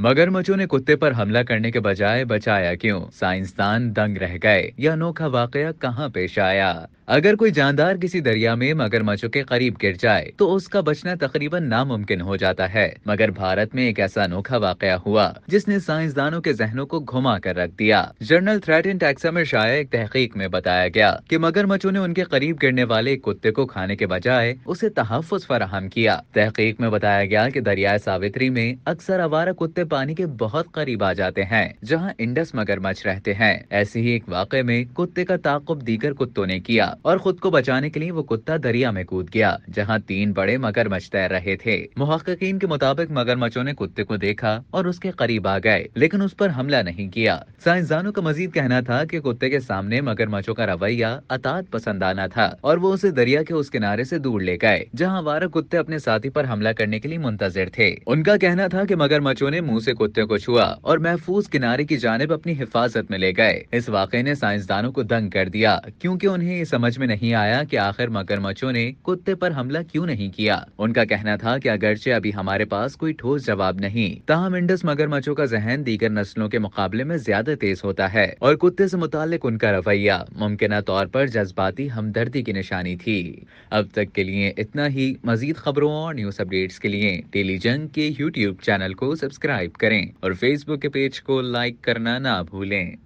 मगरमच्छों ने कुत्ते पर हमला करने के बजाय बचाया क्यों? साइंसदान दंग रह गए यह अनोखा वाकया कहाँ पेश आया अगर कोई जानदार किसी दरिया में मगरमच्छों के करीब गिर जाए तो उसका बचना तकरीबन नामुमकिन हो जाता है मगर भारत में एक ऐसा अनोखा वाकया हुआ जिसने साइंसदानों के जहनों को घुमा कर रख दिया जर्नल थ्रेट इन टैक्सा में शायद एक तहकीक में बताया गया कि मगरमच्छों ने उनके करीब गिरने वाले कुत्ते को खाने के बजाय उसे तहफ़ फराहम किया तहकीक में बताया गया की दरियाए सावित्री में अक्सर आवारा कुत्ते वाक़े पानी के बहुत करीब आ जाते हैं जहाँ इंडस मगरमच्छ रहते हैं ऐसे ही एक वाक में कुत्ते का ताकुब दीगर कुत्तों ने किया और खुद को बचाने के लिए वो कुत्ता दरिया में कूद गया जहाँ तीन बड़े मगरमच्छ तैर रहे थे मुहकिन के मुताबिक मगरमच्छों ने कुत्ते को देखा और उसके करीब आ गए लेकिन उस पर हमला नहीं किया साइंसदानों का मजीद कहना था की कुत्ते के सामने मगरमच्छों का रवैया अतात पसंद आना था और वो उसे दरिया के उस किनारे ऐसी दूर ले गए जहाँ वारा कुत्ते अपने साथी पर हमला करने के लिए मुंतजर थे उनका कहना था की मगरमच्छों ने मुंह से कुत्ते को छुआ और महफूज किनारे की जानब अपनी हिफाजत में ले गए इस वाक ने साइंसदानों को दंग कर दिया क्योंकि उन्हें ये समझ में नहीं आया कि आखिर मगरमच्छों ने कुत्ते पर हमला क्यों नहीं किया उनका कहना था कि अगरचे अभी हमारे पास कोई ठोस जवाब नहीं ताहम इंडस मगरमच्छों का जहन दीगर नस्लों के मुकाबले में ज्यादा तेज होता है और कुत्ते से मुतालिक उनका रवैया मुमकिन तौर पर जज्बाती हमदर्दी की निशानी थी अब तक के लिए इतना ही मजीद खबरों और न्यूज अपडेट्स के लिए डेली जंग के यूट्यूब चैनल को सब्सक्राइब सब्सक्राइब करें और फेसबुक के पेज को लाइक करना ना भूलें